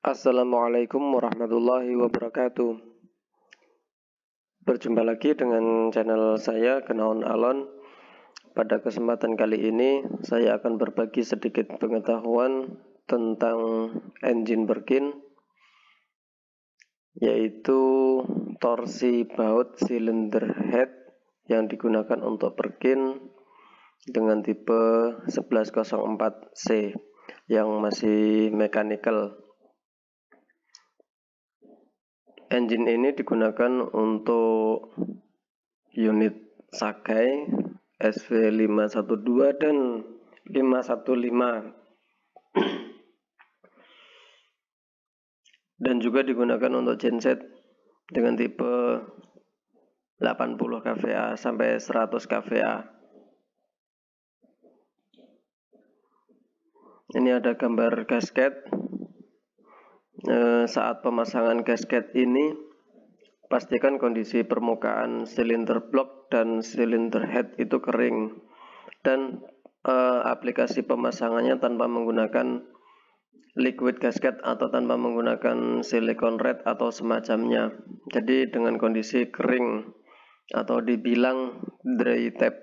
Assalamualaikum warahmatullahi wabarakatuh. Berjumpa lagi dengan channel saya Kenaun Alon. Pada kesempatan kali ini saya akan berbagi sedikit pengetahuan tentang engine berkin, yaitu torsi baut silinder head yang digunakan untuk berkin dengan tipe 1104C yang masih mechanical engine ini digunakan untuk unit Sakai SV512 dan 515 dan juga digunakan untuk genset dengan tipe 80 kVA sampai 100 kVA. Ini ada gambar gasket Eh, saat pemasangan gasket ini pastikan kondisi permukaan silinder blok dan silinder head itu kering dan e, aplikasi pemasangannya tanpa menggunakan liquid gasket atau tanpa menggunakan silikon red atau semacamnya jadi dengan kondisi kering atau dibilang dry tap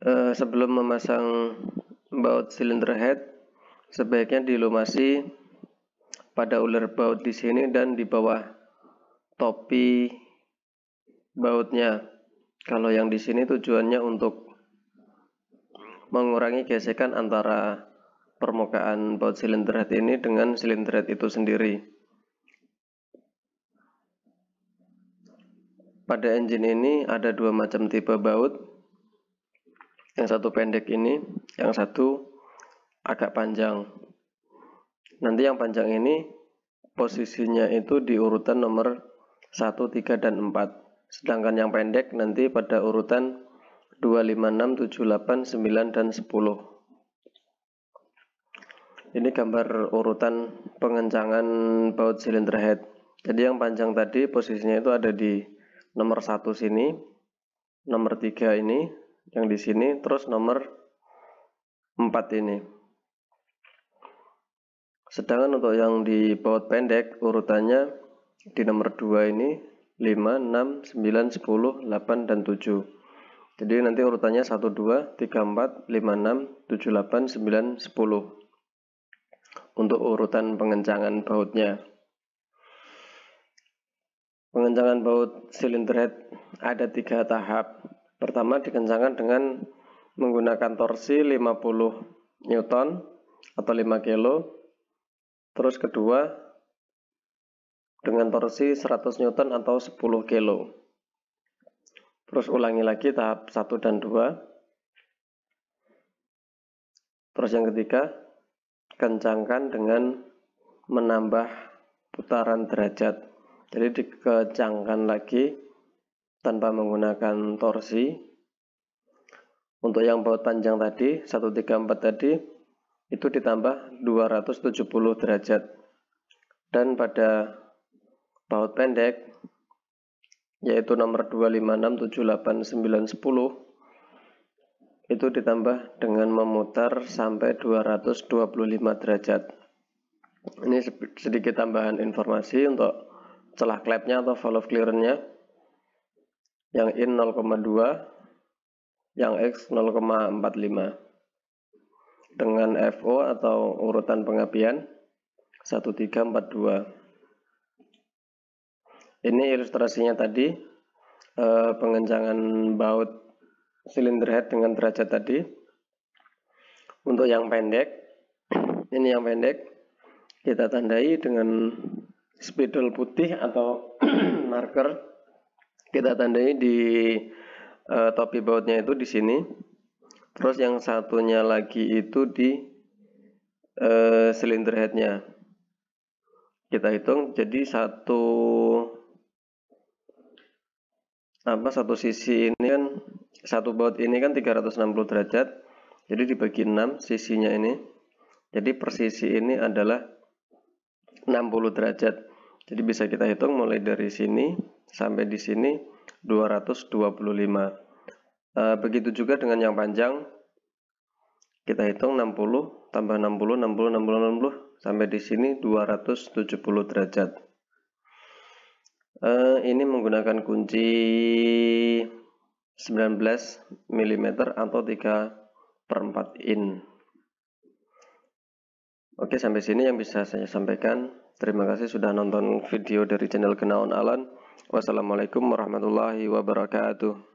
e, eh, sebelum memasang baut silinder head sebaiknya dilumasi pada ular baut di sini dan di bawah topi bautnya. Kalau yang di sini tujuannya untuk mengurangi gesekan antara permukaan baut silinder head ini dengan silinder head itu sendiri. Pada engine ini ada dua macam tipe baut. Yang satu pendek ini, yang satu agak panjang. Nanti yang panjang ini posisinya itu di urutan nomor 1, 3, dan 4. Sedangkan yang pendek nanti pada urutan 2, 5, 6, 7, 8, 9, dan 10. Ini gambar urutan pengencangan baut silinder head. Jadi yang panjang tadi posisinya itu ada di nomor 1 sini, nomor 3 ini, yang di sini, terus nomor 4 ini. Sedangkan untuk yang di baut pendek urutannya di nomor 2 ini 5, 6, 9, 10, 8, dan 7. Jadi nanti urutannya 1, 2, 3, 4, 5, 6, 7, 8, 9, 10. Untuk urutan pengencangan bautnya. Pengencangan baut silinder head ada tiga tahap. Pertama dikencangkan dengan menggunakan torsi 50 Newton atau 5 kilo Terus kedua, dengan torsi 100 Newton atau 10 kilo. Terus ulangi lagi tahap 1 dan 2. Terus yang ketiga, kencangkan dengan menambah putaran derajat. Jadi dikencangkan lagi tanpa menggunakan torsi. Untuk yang baut panjang tadi, 134 tadi, itu ditambah 270 derajat. Dan pada baut pendek, yaitu nomor 25678910, itu ditambah dengan memutar sampai 225 derajat. Ini sedikit tambahan informasi untuk celah klepnya atau valve clearance-nya. Yang in 0,2, yang X 0,45 dengan FO atau urutan pengapian 1342. Ini ilustrasinya tadi eh, pengencangan baut silinder head dengan derajat tadi. Untuk yang pendek, ini yang pendek kita tandai dengan spidol putih atau marker. Kita tandai di eh, topi bautnya itu di sini. Terus yang satunya lagi itu di uh, silinder headnya. Kita hitung jadi satu apa satu sisi ini kan satu baut ini kan 360 derajat. Jadi dibagi 6 sisinya ini. Jadi per sisi ini adalah 60 derajat. Jadi bisa kita hitung mulai dari sini sampai di sini 225. Eh, begitu juga dengan yang panjang. Kita hitung 60 tambah 60, 60, 60, 60 sampai di sini 270 derajat. Eh, ini menggunakan kunci 19 mm atau 3 per 4 in. Oke, sampai sini yang bisa saya sampaikan. Terima kasih sudah nonton video dari channel kenawan Alan. Wassalamualaikum warahmatullahi wabarakatuh.